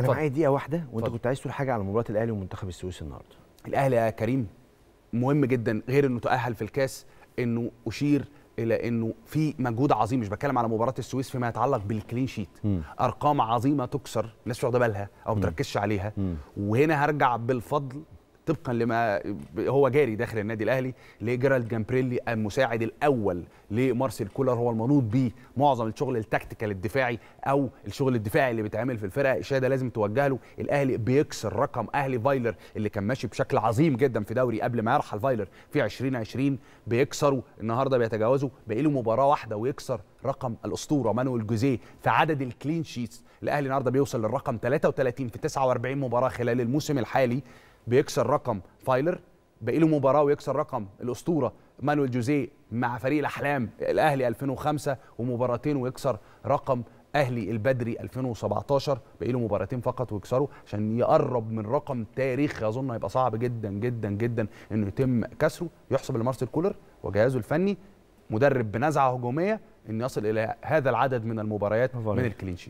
انا معايا دقيقه واحده وانت فضل. كنت عايز تقول حاجه على مباراه الاهلي ومنتخب السويس النهارده الاهلي يا كريم مهم جدا غير انه تاهل في الكاس انه اشير الى انه في مجهود عظيم مش بتكلم على مباراه السويس فيما يتعلق بالكلين شيت م. ارقام عظيمه تكسر الناس مش واخده بالها او ما بتركزش عليها م. وهنا هرجع بالفضل طبقا لما هو جاري داخل النادي الاهلي لجيرالد جامبريلي المساعد الاول لمارسيل كولر هو المنوط بيه معظم الشغل التكتيكال الدفاعي او الشغل الدفاعي اللي بيتعمل في الفرقه اشاده لازم توجه له الاهلي بيكسر رقم اهلي فايلر اللي كان ماشي بشكل عظيم جدا في دوري قبل ما يرحل فايلر في 2020 بيكسره النهارده بيتجاوزه باقي له مباراه واحده ويكسر رقم الاسطوره مانويل جوزيه في عدد الكلين شيتس الاهلي النهارده بيوصل للرقم 33 في 49 مباراه خلال الموسم الحالي بيكسر رقم فايلر باقي له مباراه ويكسر رقم الاسطوره مانويل جوزيه مع فريق الاحلام الاهلي 2005 ومباراتين ويكسر رقم اهلي البدري 2017 باقي له مباراتين فقط ويكسره عشان يقرب من رقم تاريخي اظن هيبقى صعب جدا جدا جدا انه يتم كسره يحسب لمارسيل كولر وجهازه الفني مدرب بنزعه هجوميه ان يصل الى هذا العدد من المباريات من الكلينشي